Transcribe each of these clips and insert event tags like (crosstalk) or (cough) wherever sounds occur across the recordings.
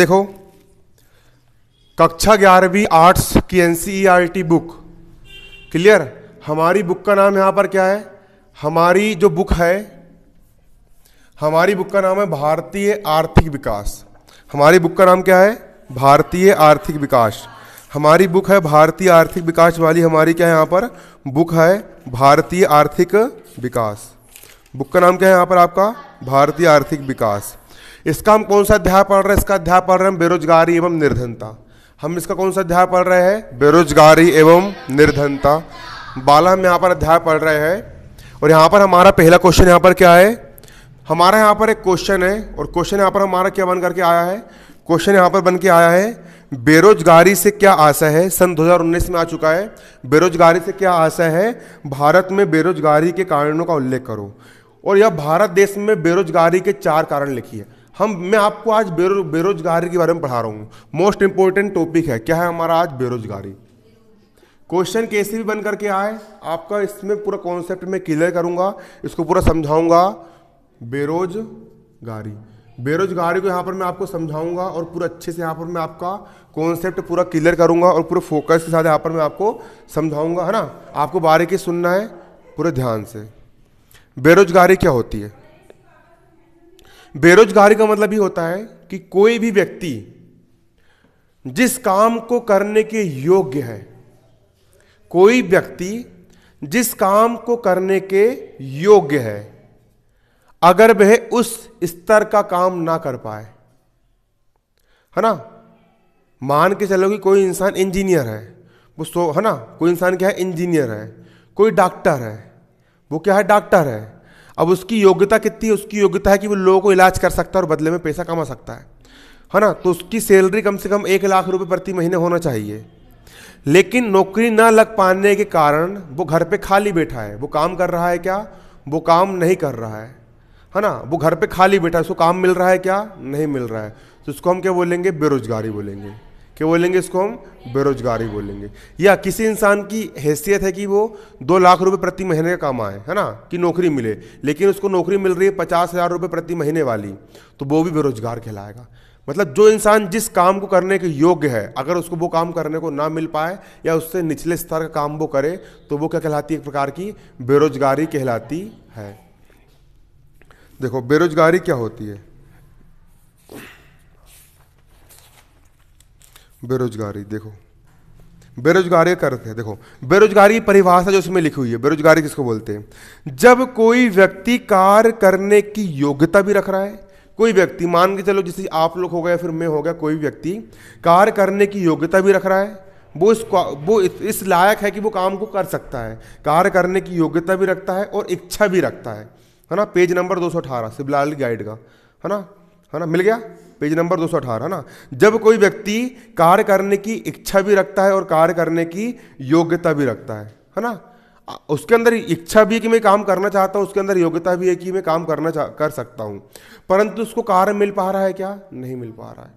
देखो कक्षा ग्यारहवीं आर्ट्स की एन e बुक क्लियर हमारी बुक का नाम यहाँ पर क्या है हमारी जो बुक है हमारी बुक का नाम है भारतीय आर्थिक विकास हमारी बुक का नाम क्या है भारतीय आर्थिक विकास हमारी बुक है भारतीय आर्थिक विकास वाली हमारी क्या है यहाँ पर बुक है भारतीय आर्थिक विकास बुक का नाम क्या है यहाँ पर आपका भारतीय आर्थिक विकास इसका हम कौन सा अध्याय पढ़ रहे हैं इसका अध्याय पढ़ रहे हैं बेरोजगारी एवं निर्धनता हम इसका कौन सा अध्याय पढ़ रहे हैं बेरोजगारी एवं निर्धनता बाला हम यहाँ पर अध्याय पढ़ रहे हैं और यहाँ पर हमारा पहला क्वेश्चन यहाँ पर क्या है हमारा यहाँ पर एक क्वेश्चन है और क्वेश्चन यहाँ पर हमारा क्या बन करके आया है क्वेश्चन यहाँ पर बन के आया है बेरोजगारी से क्या आशा है सन 2019 में आ चुका है बेरोजगारी से क्या आशा है भारत में बेरोजगारी के कारणों का उल्लेख करो और यह भारत देश में बेरोजगारी के चार कारण लिखिए हम मैं आपको आज बेरो बेरोजगारी के बारे में पढ़ा रहा हूँ मोस्ट इंपॉर्टेंट टॉपिक है क्या है हमारा आज बेरोजगारी क्वेश्चन कैसे भी बन करके आए आपका इसमें पूरा कॉन्सेप्ट मैं क्लियर करूँगा इसको पूरा समझाऊँगा बेरोजगारी बेरोजगारी को यहाँ पर मैं आपको समझाऊंगा और पूरा अच्छे से यहाँ पर मैं आपका कॉन्सेप्ट पूरा क्लियर करूंगा और पूरे फोकस के साथ यहाँ पर मैं आपको समझाऊंगा है ना आपको बारीकी सुनना है पूरे ध्यान से बेरोजगारी क्या होती है बेरोजगारी का मतलब ये होता है कि कोई भी व्यक्ति जिस काम को करने के योग्य है कोई व्यक्ति जिस काम को करने के योग्य है अगर वह उस स्तर का काम ना कर पाए है ना मान के चलो कि कोई इंसान इंजीनियर है वो सो है ना कोई इंसान क्या है इंजीनियर है कोई डॉक्टर है वो क्या है डॉक्टर है अब उसकी योग्यता कितनी है उसकी योग्यता है कि वो लोगों को इलाज कर सकता है और बदले में पैसा कमा सकता है है ना तो उसकी सैलरी कम से कम एक लाख रुपए प्रति महीने होना चाहिए लेकिन नौकरी ना लग पाने के कारण वो घर पे खाली बैठा है वो काम कर रहा है क्या वो काम नहीं कर रहा है है ना वो घर पे खाली बैठा है उसको काम मिल रहा है क्या नहीं मिल रहा है तो उसको हम क्या बोलेंगे बेरोजगारी बोलेंगे क्या बोलेंगे इसको हम बेरोजगारी बोलेंगे या किसी इंसान की हैसियत है कि वो दो लाख रुपए प्रति महीने का कमाए है ना कि नौकरी मिले लेकिन उसको नौकरी मिल रही है पचास हज़ार रुपये प्रति महीने वाली तो वो भी बेरोजगार कहलाएगा मतलब जो इंसान जिस काम को करने के योग्य है अगर उसको वो काम करने को ना मिल पाए या उससे निचले स्तर का काम वो करे तो वो क्या कहलाती है एक प्रकार की बेरोजगारी कहलाती है देखो बेरोजगारी क्या होती है बेरोजगारी देखो बेरोजगारी का अर्थ है देखो बेरोजगारी परिभाषा जो उसमें लिखी हुई है बेरोजगारी किसको बोलते हैं जब कोई व्यक्ति कार्य करने की योग्यता भी रख रहा है कोई व्यक्ति मान के चलो जैसे आप लोग हो गए फिर मैं हो गया कोई व्यक्ति कार्य करने की योग्यता भी रख रहा है वो इस वो इस लायक है कि वो काम को कर सकता है कार्य करने की योग्यता भी रखता है और इच्छा भी रखता है है ना पेज नंबर दो सौ अठारह शिवलाल गाइड का है ना है ना मिल गया पेज नंबर दो है ना जब कोई व्यक्ति कार्य करने की इच्छा भी रखता है और कार्य करने की योग्यता भी रखता है है ना उसके अंदर इच्छा भी है कि मैं काम करना चाहता हूँ उसके अंदर योग्यता भी है कि मैं काम करना कर सकता हूँ परंतु उसको कार्य मिल पा रहा है क्या नहीं मिल पा रहा है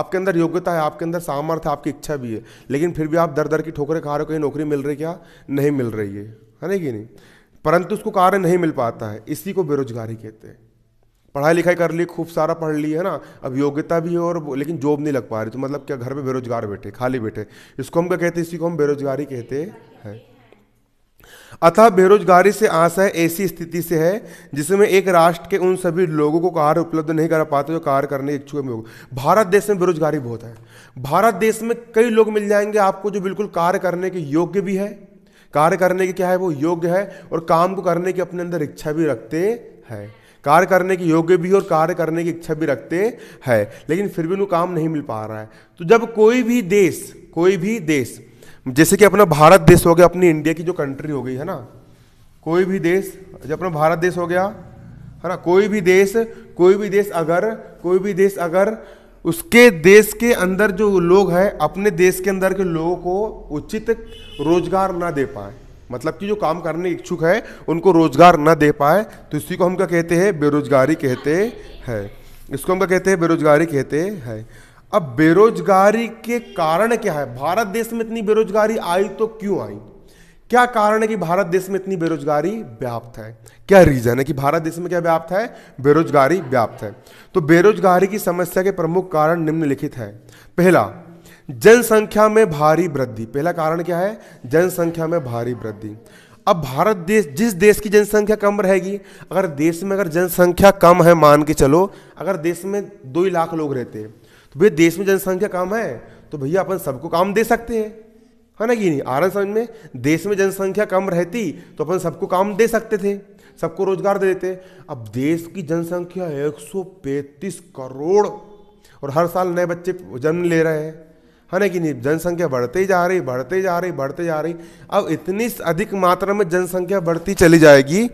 आपके अंदर योग्यता है आपके अंदर सामर्थ्य आपकी इच्छा भी है लेकिन फिर भी आप दर दर की ठोकरें खा रहे हो कहीं नौकरी मिल रही क्या नहीं मिल रही है है ना कि नहीं परंतु उसको कार्य नहीं मिल पाता है इसी को बेरोजगारी कहते हैं पढ़ाई लिखाई कर ली खूब सारा पढ़ ली है ना अब योग्यता भी है और लेकिन जॉब नहीं लग पा रही तो मतलब क्या घर में बेरोजगार बैठे खाली बैठे इसको हम क्या कहते हैं इसी को हम बेरोजगारी कहते हैं अतः बेरोजगारी से आशय ऐसी स्थिति से है जिसमें एक राष्ट्र के उन सभी लोगों को कार्य उपलब्ध नहीं करा पाते जो कार्य करने इच्छुक लोग भारत देश में बेरोजगारी बहुत है भारत देश में कई लोग मिल जाएंगे आपको जो बिल्कुल कार्य करने के योग्य भी है कार्य करने के क्या है वो योग्य है और काम को करने की अपने अंदर इच्छा भी रखते हैं कार्य करने के योग्य भी और कार्य करने की इच्छा भी रखते हैं लेकिन फिर भी उन्हें काम नहीं मिल पा रहा है तो जब कोई भी देश कोई भी देश जैसे कि अपना भारत देश हो गया अपनी इंडिया की जो कंट्री हो गई है ना कोई भी देश जब अपना भारत देश हो गया है ना कोई भी देश कोई भी देश अगर कोई भी देश अगर उसके देश के अंदर जो लोग हैं अपने देश के अंदर के लोगों को उचित रोजगार ना दे पाए मतलब कि जो काम करने इच्छुक है उनको रोजगार न दे पाए तो इसी को हम क्या कहते हैं बेरोजगारी कहते हैं इसको हम क्या कहते हैं बेरोजगारी कहते हैं अब बेरोजगारी के कारण क्या है भारत देश में इतनी बेरोजगारी आई तो क्यों आई क्या कारण है कि भारत देश में इतनी बेरोजगारी व्याप्त है क्या रीजन है कि भारत देश में क्या व्याप्त है बेरोजगारी व्याप्त है तो बेरोजगारी की समस्या के प्रमुख कारण निम्नलिखित है पहला जनसंख्या में भारी वृद्धि पहला कारण क्या है जनसंख्या में भारी वृद्धि अब भारत देश जिस देश की जनसंख्या कम रहेगी अगर देश में अगर जनसंख्या कम है मान के चलो अगर देश में दो ही लाख लोग रहते हैं तो भैया देश में जनसंख्या कम है तो भैया अपन सबको काम दे सकते हैं है ना कि नहीं आर समझ में देश में जनसंख्या कम रहती तो अपन सबको काम दे सकते थे सबको रोजगार दे देते अब देश की जनसंख्या एक करोड़ और हर साल नए बच्चे जन्म ले रहे हैं है ना कि नहीं जनसंख्या बढ़ते ही जा रही बढ़ते जा रही बढ़ते जा रही अब इतनी अधिक मात्रा में जनसंख्या बढ़ती चली जाएगी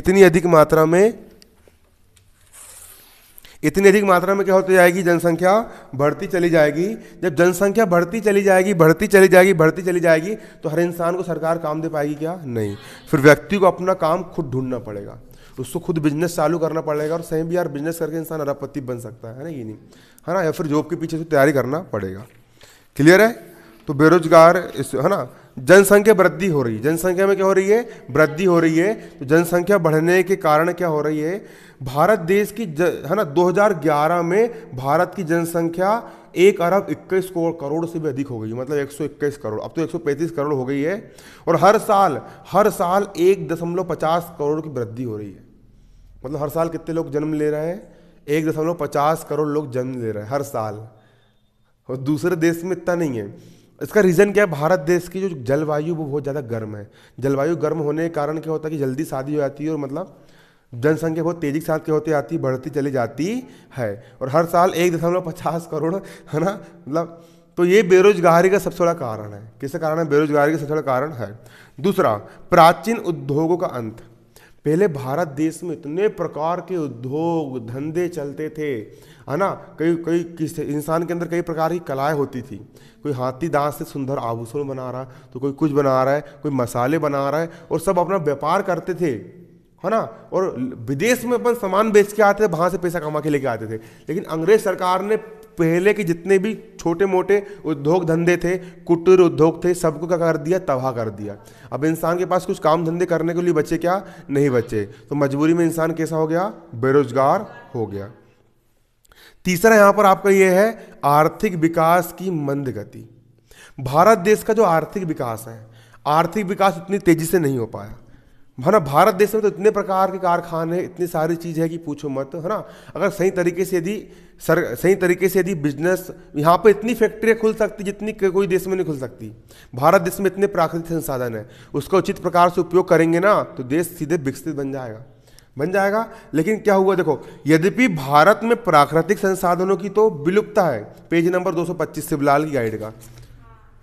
इतनी अधिक मात्रा में इतनी अधिक मात्रा में क्या होती जाएगी जनसंख्या बढ़ती चली जाएगी जब जनसंख्या बढ़ती चली जाएगी बढ़ती चली जाएगी बढ़ती चली जाएगी तो हर इंसान को सरकार काम दे पाएगी क्या नहीं फिर व्यक्ति को अपना काम खुद ढूंढना पड़ेगा उसको खुद बिजनेस चालू करना पड़ेगा और सही भी यार बिजनेस करके इंसान अरबपति बन सकता है ना ये नहीं है ना या फिर जॉब के पीछे से तैयारी करना पड़ेगा क्लियर है तो बेरोजगार इस है ना जनसंख्या वृद्धि हो रही है जनसंख्या में क्या हो रही है वृद्धि हो रही है तो जनसंख्या बढ़ने के कारण क्या हो रही है भारत देश की है ना 2011 में भारत की जनसंख्या एक अरब इक्कीस करोड़ से भी अधिक हो गई मतलब 121 करोड़ अब तो 135 करोड़ हो गई है और हर साल हर साल एक दशमलव पचास करोड़ की वृद्धि हो रही है मतलब हर साल कितने लोग जन्म ले रहे हैं एक दशमलव पचास करोड़ लोग जन्म ले रहे हैं हर साल और दूसरे देश में इतना नहीं है इसका रीज़न क्या है भारत देश की जो जलवायु वो बहुत ज़्यादा गर्म है जलवायु गर्म होने के कारण क्या होता है कि जल्दी शादी हो जाती है और मतलब जनसंख्या बहुत तेज़ी के साथ क्या होती आती बढ़ती चली जाती है और हर साल एक दशमलव पचास करोड़ है ना मतलब तो ये बेरोजगारी का सबसे बड़ा कारण है किसका कारण है बेरोजगारी का सबसे बड़ा कारण है दूसरा प्राचीन उद्योगों का अंत पहले भारत देश में इतने प्रकार के उद्योग धंधे चलते थे है ना कई कई किस इंसान के अंदर कई प्रकार की कलाएं होती थी कोई हाथी दांत से सुंदर आभूषण बना रहा है तो कोई कुछ बना रहा है कोई मसाले बना रहा है और सब अपना व्यापार करते थे है ना और विदेश में अपन सामान बेच के आते थे वहाँ से पैसा कमा के लेके आते थे लेकिन अंग्रेज सरकार ने पहले के जितने भी छोटे मोटे उद्योग धंधे थे कुटीर उद्योग थे सबको क्या कर दिया तबाह कर दिया अब इंसान के पास कुछ काम धंधे करने के लिए बचे क्या नहीं बचे तो मजबूरी में इंसान कैसा हो गया बेरोजगार हो गया तीसरा यहां पर आपका यह है आर्थिक विकास की मंद गति भारत देश का जो आर्थिक विकास है आर्थिक विकास उतनी तेजी से नहीं हो पाया है ना भारत देश में तो इतने प्रकार के कारखाने इतनी सारी चीज़ है कि पूछो मत है ना अगर सही तरीके से यदि सर सही तरीके से यदि बिजनेस यहाँ पे इतनी फैक्ट्रियाँ खुल सकती जितनी कोई देश में नहीं खुल सकती भारत देश में इतने प्राकृतिक संसाधन है उसका उचित प्रकार से उपयोग करेंगे ना तो देश सीधे विकसित बन जाएगा बन जाएगा लेकिन क्या हुआ देखो यद्यपि भारत में प्राकृतिक संसाधनों की तो विलुप्ता है पेज नंबर 225 से बिलाल की गाइड का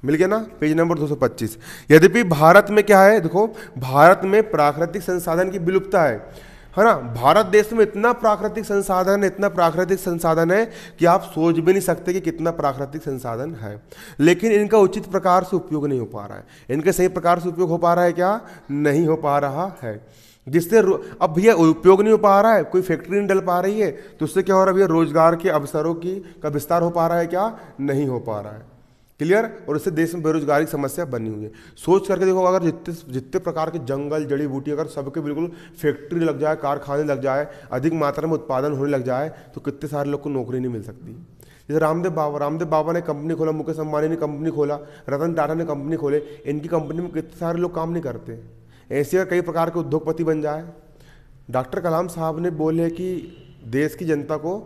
मिल गया ना पेज नंबर 225 यद्यपि भारत में क्या है देखो भारत में प्राकृतिक संसाधन की विलुप्ता है है ना भारत देश में इतना प्राकृतिक संसाधन है इतना प्राकृतिक संसाधन है कि आप सोच भी नहीं सकते कि कितना प्राकृतिक संसाधन है लेकिन इनका उचित प्रकार से उपयोग नहीं हो पा रहा है इनका सही प्रकार से उपयोग हो पा रहा है क्या नहीं हो पा रहा है जिससे अब भैया उपयोग नहीं हो पा रहा है कोई फैक्ट्री नहीं डल पा रही है तो उससे क्या हो रहा है भैया रोजगार के अवसरों की का विस्तार हो पा रहा है क्या नहीं हो पा रहा है क्लियर और इससे देश में बेरोजगारी की समस्या बनी हुई है सोच करके देखो अगर जितने जितने प्रकार के जंगल जड़ी बूटी अगर सबके बिल्कुल फैक्ट्री लग जाए कारखाने लग जाए अधिक मात्रा में उत्पादन होने लग जाए तो कितने सारे लोग को नौकरी नहीं मिल सकती जैसे रामदेव बाबा रामदेव बाबा ने कंपनी खोला मुकेश अंबानी ने कंपनी खोला रतन टाटा ने कंपनी खोले इनकी कंपनी में कितने सारे लोग काम नहीं करते ऐसे अगर कई प्रकार के उद्योगपति बन जाए डॉक्टर कलाम साहब ने बोले कि देश की जनता को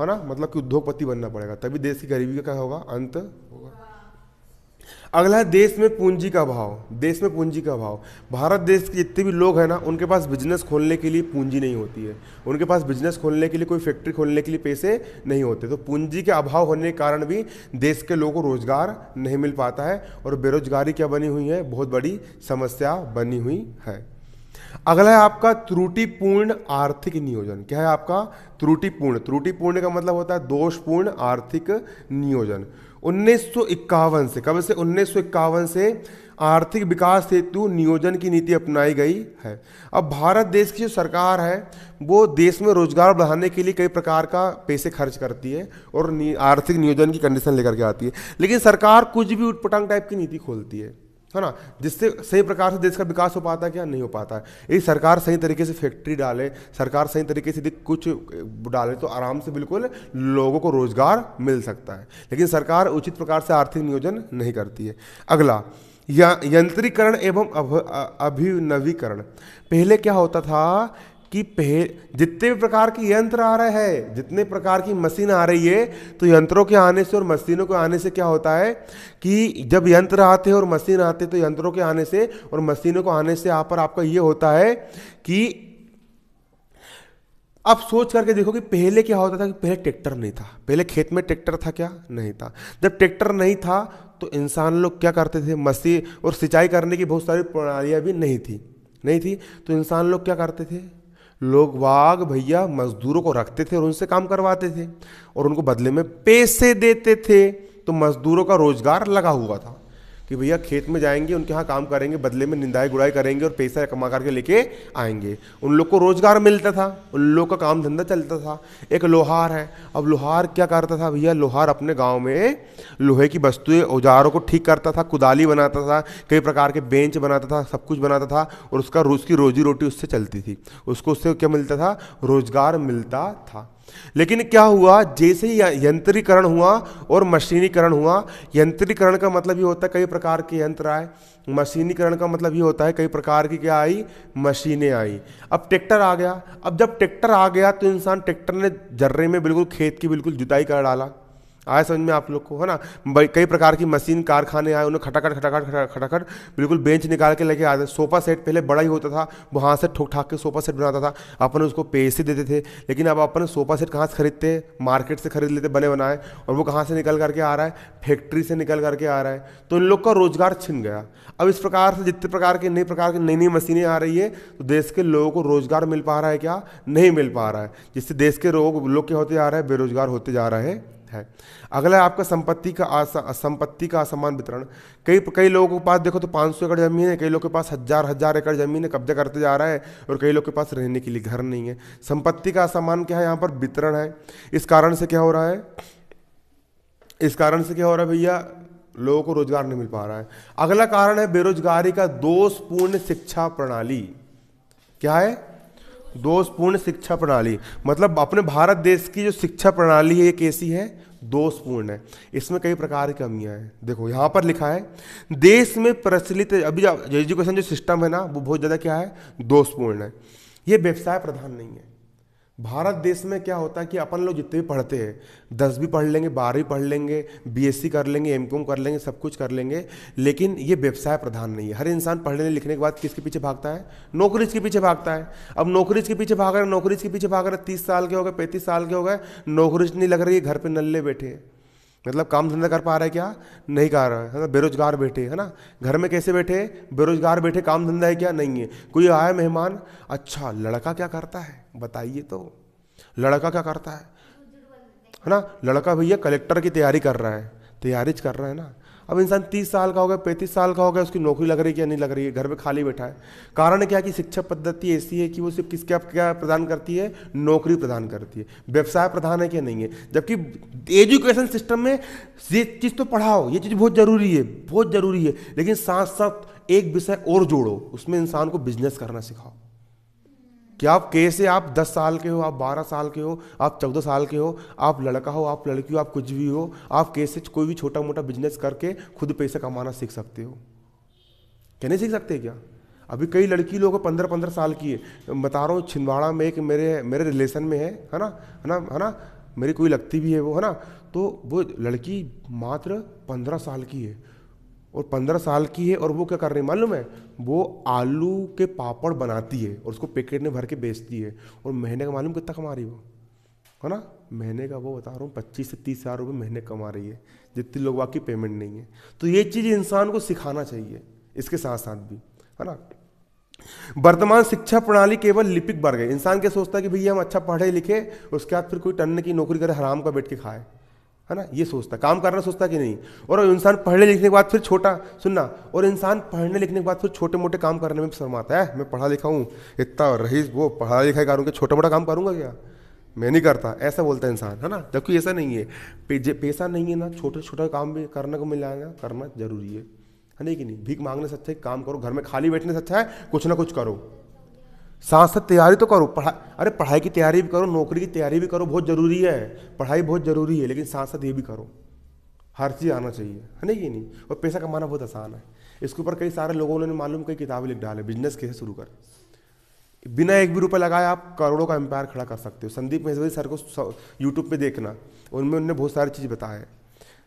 है ना मतलब कि उद्योगपति बनना पड़ेगा तभी देश की गरीबी का क्या होगा अंत होगा अगला है देश में पूंजी का भाव देश में पूंजी का भाव भारत देश के जितने भी लोग हैं ना उनके पास बिजनेस खोलने के लिए पूंजी नहीं होती है उनके पास बिजनेस खोलने के लिए कोई फैक्ट्री खोलने के लिए पैसे नहीं होते तो पूंजी के अभाव होने के कारण भी देश के लोगों को रोजगार नहीं मिल पाता है और बेरोजगारी क्या बनी हुई है बहुत बड़ी समस्या बनी हुई है अगला है आपका त्रुटिपूर्ण आर्थिक नियोजन क्या है आपका त्रुटिपूर्ण त्रुटिपूर्ण का मतलब होता है दोषपूर्ण आर्थिक नियोजन उन्नीस से कब से उन्नीस से आर्थिक विकास हेतु नियोजन की नीति अपनाई गई है अब भारत देश की जो सरकार है वो देश में रोजगार बढ़ाने के लिए कई प्रकार का पैसे खर्च करती है और आर्थिक नियोजन की कंडीशन लेकर के आती है लेकिन सरकार कुछ भी उठपटांग टाइप की नीति खोलती है है ना जिससे सही प्रकार से देश का विकास हो पाता है क्या नहीं हो पाता है यदि सरकार सही तरीके से फैक्ट्री डाले सरकार सही तरीके से यदि कुछ डाले तो आराम से बिल्कुल लोगों को रोजगार मिल सकता है लेकिन सरकार उचित प्रकार से आर्थिक नियोजन नहीं करती है अगला या यंत्रीकरण एवं अभिनवीकरण पहले क्या होता था कि पहले जितने भी प्रकार के यंत्र आ रहे हैं जितने प्रकार की मशीन आ रही है तो यंत्रों के आने से और मशीनों के आने से क्या होता है कि जब यंत्र आते हैं और मशीन आते तो यंत्रों के आने से और मशीनों को आने से यहाँ पर आपका ये होता है कि आप सोच करके देखो कि पहले क्या होता था कि पहले ट्रैक्टर नहीं था पहले खेत में ट्रैक्टर था क्या नहीं था जब ट्रैक्टर नहीं था तो इंसान लोग क्या करते थे मशीन और सिंचाई करने की बहुत सारी प्रणालियाँ भी नहीं थी नहीं थी तो इंसान लोग क्या करते थे लोग वाग भैया मजदूरों को रखते थे और उनसे काम करवाते थे और उनको बदले में पैसे देते थे तो मजदूरों का रोजगार लगा हुआ था कि भैया खेत में जाएंगे उनके यहाँ काम करेंगे बदले में निंदाई गुड़ाई करेंगे और पैसा कमा करके लेके आएंगे उन लोग को रोज़गार मिलता था उन लोग का काम धंधा चलता था एक लोहार है अब लोहार क्या करता था भैया लोहार अपने गाँव में लोहे की वस्तुएँ औजारों को ठीक करता था कुदाली बनाता था कई प्रकार के बेंच बनाता था सब कुछ बनाता था और उसका उसकी रोजी रोटी उससे चलती थी उसको उससे क्या मिलता था रोज़गार मिलता था लेकिन क्या हुआ जैसे ही यंत्रीकरण हुआ और मशीनीकरण हुआ यंत्रीकरण का मतलब ये होता है कई प्रकार के यंत्र आए मशीनीकरण का मतलब ये होता है कई प्रकार की क्या आई मशीनें आई अब ट्रैक्टर आ गया अब जब ट्रैक्टर आ गया तो इंसान ट्रैक्टर ने जर्रे में बिल्कुल खेत की बिल्कुल जुताई कर डाला आए समझ में आप लोग को है ना कई प्रकार की मशीन कारखाने आए उन्हें खटाखट खटाखट खटाखट खटाखट बिल्कुल बेंच निकाल के लेके आते सोफा सेट पहले बड़ा ही होता था वहाँ से ठोक ठाक के सोफा सेट बनाता था अपन उसको पैसे देते थे लेकिन अब अपन सोफा सेट कहाँ से खरीदते मार्केट से खरीद लेते बने बनाए और वो कहाँ से निकल करके आ रहा है फैक्ट्री से निकल करके आ रहा है तो इन लोग का रोजगार छिन गया अब इस प्रकार से जितने प्रकार के नई प्रकार की नई नई मशीनें आ रही है तो देश के लोगों को रोजगार मिल पा रहा है क्या नहीं मिल पा रहा है जिससे देश के लोग लोग क्या होते जा रहे हैं बेरोजगार होते जा रहे हैं है अगला है आपका संपत्ति का संपत्ति का असमान वितरण कई कई लोगों के पास देखो तो 500 एकड़ ज़मीन है कई लोगों के पास हज़ार हज़ार एकड़ ज़मीन है कब्जा करते जा रहा है और कई लोग के पास रहने के लिए घर नहीं है संपत्ति का असमान क्या है यहाँ पर वितरण है इस कारण से क्या हो रहा है इस कारण से क्या हो रहा है भैया लोगों को रोजगार नहीं मिल पा रहा है अगला कारण है बेरोजगारी का दोषपूर्ण शिक्षा प्रणाली क्या है दोषपूर्ण शिक्षा प्रणाली मतलब अपने भारत देश की जो शिक्षा प्रणाली है ये कैसी है दोषपूर्ण है इसमें कई प्रकार की कमियां हैं देखो यहाँ पर लिखा है देश में प्रचलित अभी एजुकेशन जो सिस्टम है ना वो बहुत ज़्यादा क्या है दोषपूर्ण है ये व्यवसाय प्रधान नहीं है भारत देश में क्या होता है कि अपन लोग जितने भी पढ़ते हैं दसवीं पढ़ लेंगे बारहवीं पढ़ लेंगे बीएससी कर लेंगे एमकॉम कर लेंगे सब कुछ कर लेंगे लेकिन ये व्यवसाय प्रधान नहीं है हर इंसान पढ़ने लिखने के बाद किसके पीछे भागता है नौकरी के पीछे भागता है अब नौकरी के पीछे भाग रहे नौकरीज नौकरी के पीछे भाग रहे तीस साल के हो गए पैंतीस साल के हो गए नौकरी नहीं लग रही है घर पर नल्ले बैठे मतलब काम धंधा कर पा रहा है क्या नहीं कर रहा है ना बेरोजगार बैठे है ना घर में कैसे बैठे बेरोजगार बैठे काम धंधा है क्या नहीं है कोई आया मेहमान अच्छा लड़का क्या करता है बताइए तो लड़का क्या करता है है ना लड़का भैया कलेक्टर की तैयारी कर रहा है तैयारी कर रहा है ना अब इंसान तीस साल का हो गया पैंतीस साल का हो गया उसकी नौकरी लग रही है या नहीं लग रही है घर पर खाली बैठा है कारण क्या कि शिक्षा पद्धति ऐसी है कि वो सिर्फ किसके क्या प्रदान करती है नौकरी प्रदान करती है व्यवसाय प्रधान है क्या नहीं है जबकि एजुकेशन सिस्टम में ये चीज़ तो पढ़ाओ ये चीज़ बहुत ज़रूरी है बहुत ज़रूरी है लेकिन साथ साथ एक विषय और जोड़ो उसमें इंसान को बिजनेस करना सिखाओ कि आप कैसे आप दस साल के हो आप बारह साल के हो आप चौदह साल के हो आप लड़का हो आप लड़की हो आप कुछ भी हो आप कैसे कोई भी छोटा मोटा बिजनेस करके खुद पैसा कमाना सीख सकते हो क्या नहीं सीख सकते क्या अभी कई लड़की लोग पंद्रह पंद्रह साल की है बता रहा हूँ छिंदवाड़ा में एक मेरे मेरे रिलेशन में है है ना है ना है ना मेरी कोई लगती भी है वो है ना तो वो लड़की मात्र पंद्रह साल की है और पंद्रह साल की है और वो क्या कर रही है मालूम है वो आलू के पापड़ बनाती है और उसको पैकेट में भर के बेचती है और महीने का मालूम कितना कमा रही वो है ना महीने का वो बता रहा हूँ पच्चीस से तीस हज़ार रुपये महीने कमा रही है जितनी लोग बाकी पेमेंट नहीं है तो ये चीज़ इंसान को सिखाना चाहिए इसके साथ साथ भी है ना वर्तमान शिक्षा प्रणाली केवल लिपिक वर्ग है इंसान क्या सोचता है कि भैया हम अच्छा पढ़े लिखे उसके बाद फिर कोई टन की नौकरी करे हराम का बैठ के खाए है ना ये सोचता काम करना सोचता कि नहीं और इंसान पढ़ने लिखने के बाद फिर छोटा सुनना और इंसान पढ़ने लिखने के बाद फिर छोटे मोटे काम करने में शर्माता है मैं पढ़ा लिखा हूँ इतना रहीस वो पढ़ा लिखा कि छोटा मोटा काम करूँगा क्या मैं नहीं करता ऐसा बोलता है इंसान है ना जबकि ऐसा नहीं है पे, पैसा नहीं है ना छोटे छोटा काम भी करने को मिल जाएगा करना जरूरी है है नहीं कि नहीं भीख मांगने से अच्छा है काम करो घर में खाली बैठने से अच्छा है कुछ ना कुछ करो साथ साथ तैयारी तो करो पढ़ा अरे पढ़ाई की तैयारी भी करो नौकरी की तैयारी भी करो बहुत ज़रूरी है पढ़ाई बहुत ज़रूरी है लेकिन साथ साथ ये भी करो हर चीज़ आना चाहिए है ना कि नहीं और पैसा कमाना बहुत आसान है इसके ऊपर कई सारे लोगों ने मालूम कई किताबें लिख डाले बिजनेस कैसे शुरू कर बिना एक भी रुपये लगाए आप करोड़ों का एम्पायर खड़ा कर सकते हो संदीप महेश्वरी सर को यूट्यूब पर देखना उनमें उनने बहुत सारी चीज़ बताया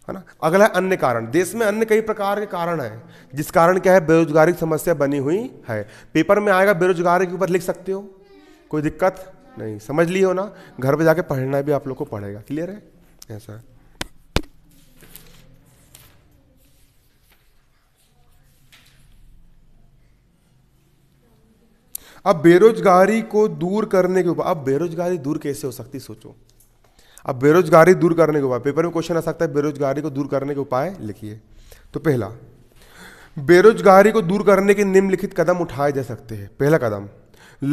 है ना अगला है अन्य कारण देश में अन्य कई प्रकार के कारण है जिस कारण क्या है बेरोजगारी की समस्या बनी हुई है पेपर में आएगा बेरोजगारी के ऊपर लिख सकते हो कोई दिक्कत नहीं समझ ली हो ना घर पे जाके पढ़ना भी आप लोग को पड़ेगा क्लियर है ऐसा अब बेरोजगारी को दूर करने के ऊपर अब बेरोजगारी दूर कैसे हो सकती सोचो अब बेरोजगारी दूर करने के उपाय पेपर में क्वेश्चन आ सकता है बेरोजगारी को दूर करने के उपाय लिखिए तो पहला बेरोजगारी को दूर करने के निम्नलिखित कदम उठाए जा सकते हैं पहला कदम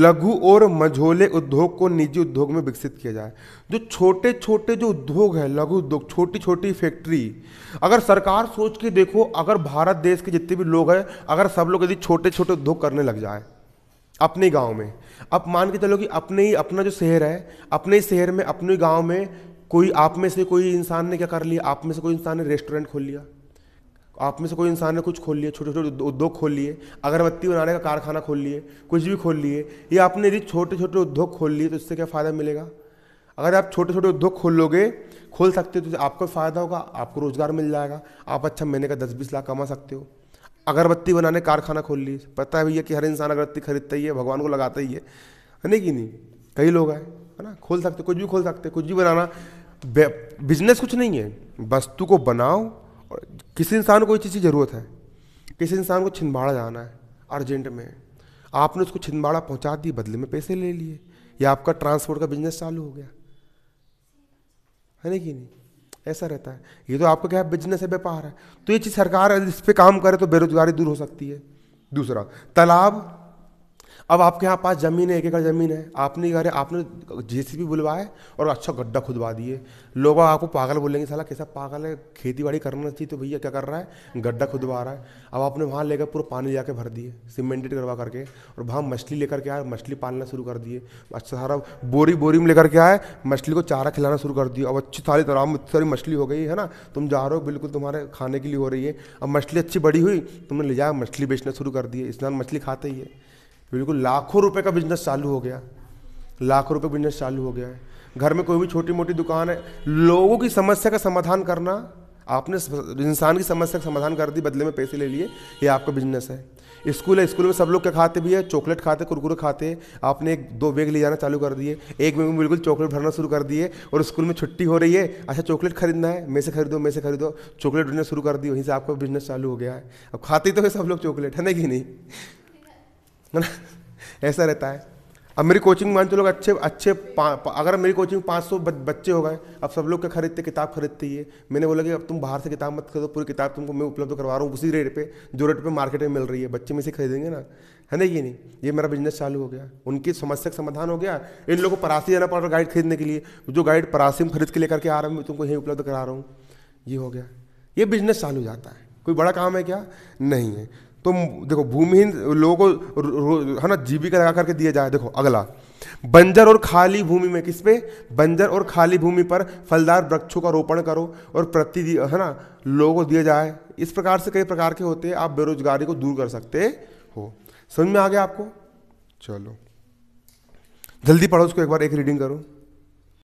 लघु और मझोले उद्योग को निजी उद्योग में विकसित किया जाए जो छोटे छोटे जो उद्योग है लघु उद्योग छोटी छोटी फैक्ट्री अगर सरकार सोच के देखो अगर भारत देश के जितने भी लोग हैं अगर सब लोग यदि छोटे छोटे उद्योग करने लग जाए अपने गांव में अब मान के चलो कि अपने ही अपना जो शहर है अपने ही शहर में अपने गांव में कोई आप में से कोई इंसान ने क्या कर लिया आप में से कोई इंसान ने रेस्टोरेंट खोल लिया आप में से कोई इंसान ने कुछ खोल लिया छोटे छोटे उद्योग खोल लिए अगरबत्ती बनाने का कारखाना खोल लिए कुछ भी खोल लिए या आपने यदि छोटे छोटे उद्योग खोल लिए तो इससे क्या फ़ायदा मिलेगा अगर आप छोटे छोटे उद्योग खोल लोगे खोल सकते हो तो आपको फ़ायदा होगा आपको रोज़गार मिल जाएगा आप अच्छा महीने का दस बीस लाख कमा सकते हो अगरबत्ती बनाने कारखाना खोल ली पता है भैया कि हर इंसान अगरबत्ती खरीदता ही है भगवान को लगाता ही है है नहीं कि नहीं कई लोग आए है ना खोल सकते कुछ भी खोल सकते कुछ भी बनाना बिजनेस कुछ नहीं है वस्तु को बनाओ और किसी इंसान को कोई चीज़ की ज़रूरत है किसी इंसान को छिंदवाड़ा जाना है अर्जेंट में आपने उसको छिंदवाड़ा पहुंचा दी बदले में पैसे ले लिए या आपका ट्रांसपोर्ट का बिजनेस चालू हो गया है नहीं कि नहीं ऐसा रहता है ये तो आपको क्या बिजनेस है व्यापार है तो ये चीज़ सरकार इस पर काम करे तो बेरोजगारी दूर हो सकती है दूसरा तालाब अब आपके यहाँ पास ज़मीन है एक एकड़ ज़मीन है आपने कह रहे आपने जेसीबी बुलवाए और अच्छा गड्ढा खुदवा दिए लोग आपको पागल बोलेंगे साला कैसा पागल है खेती बाड़ी करना चाहिए तो भैया क्या कर रहा है गड्ढा खुदवा रहा है अब आपने वहाँ लेकर पूरा पानी जाके भर दिए सीमेंटेड करवा करके और वहाँ मछली लेकर के आए मछली पालना शुरू कर दिए अच्छा सारा बोरी बोरी में लेकर के आए मछली को चारा खिलाना शुरू कर दिया अब अच्छी सारी तरह में सारी मछली हो गई है ना तुम जा रहे हो बिल्कुल तुम्हारे खाने के लिए हो रही है अब मछली अच्छी बड़ी हुई तुमने ले जाया मछली बेचना शुरू कर दिए इस मछली खाते ही है बिल्कुल लाखों रुपए का बिजनेस चालू हो गया लाखों रुपए बिजनेस चालू हो गया है घर में कोई भी छोटी मोटी दुकान है लोगों की समस्या का समाधान करना आपने इंसान की समस्या का समाधान कर दी बदले में पैसे ले लिए ये आपका बिजनेस है स्कूल है स्कूल में सब लोग क्या खाते भी है चॉकलेट खाते कुरकुरे खाते आपने एक दो बैग ले जाना चालू कर दिए एक बैग में बिल्कुल चॉकलेट भरना शुरू कर दिए और स्कूल में छुट्टी हो रही है अच्छा चॉकलेट खरीदना है मैं से खरीदो मैं से खरीदो चॉकलेट ढूंढना शुरू कर दी वहीं से आपका बिजनेस चालू हो गया है अब खाते तो है सब लोग चॉकलेट है ना कि नहीं ना (laughs) ऐसा रहता है अब मेरी कोचिंग मान चलो अच्छे अच्छे अगर मेरी कोचिंग 500 सौ बच्चे हो गए अब सब लोग क्या खरीदते किताब खरीदते ही है मैंने बोला कि अब तुम बाहर से किताब मत खरीदो पूरी किताब तुमको मैं उपलब्ध करवा रहा हूँ उसी रेट पे जो रेट पे मार्केट में मिल रही है बच्चे में से खरीदेंगे ना है ना ये नहीं ये मेरा बिजनेस चालू हो गया उनकी समस्या का समाधान हो गया इन लोगों को परासी जाना पड़ रहा गाइड खरीदने के लिए जो गाइड परासी में खरीद के लेकर के आ रहा हूँ मैं तुमको यहीं उपलब्ध करा रहा हूँ ये हो गया ये बिजनेस चालू हो जाता है कोई बड़ा काम है क्या नहीं है तो देखो भूमिहीन लोगों को है ना जीविका लगा करके दिया जाए देखो अगला बंजर और खाली भूमि में किस पे बंजर और खाली भूमि पर फलदार वृक्षों का रोपण करो और प्रति है ना लोगों को दिया जाए इस प्रकार से कई प्रकार के होते हैं आप बेरोजगारी को दूर कर सकते हो समझ में आ गया आपको चलो जल्दी पढ़ो उसको एक बार एक रीडिंग करो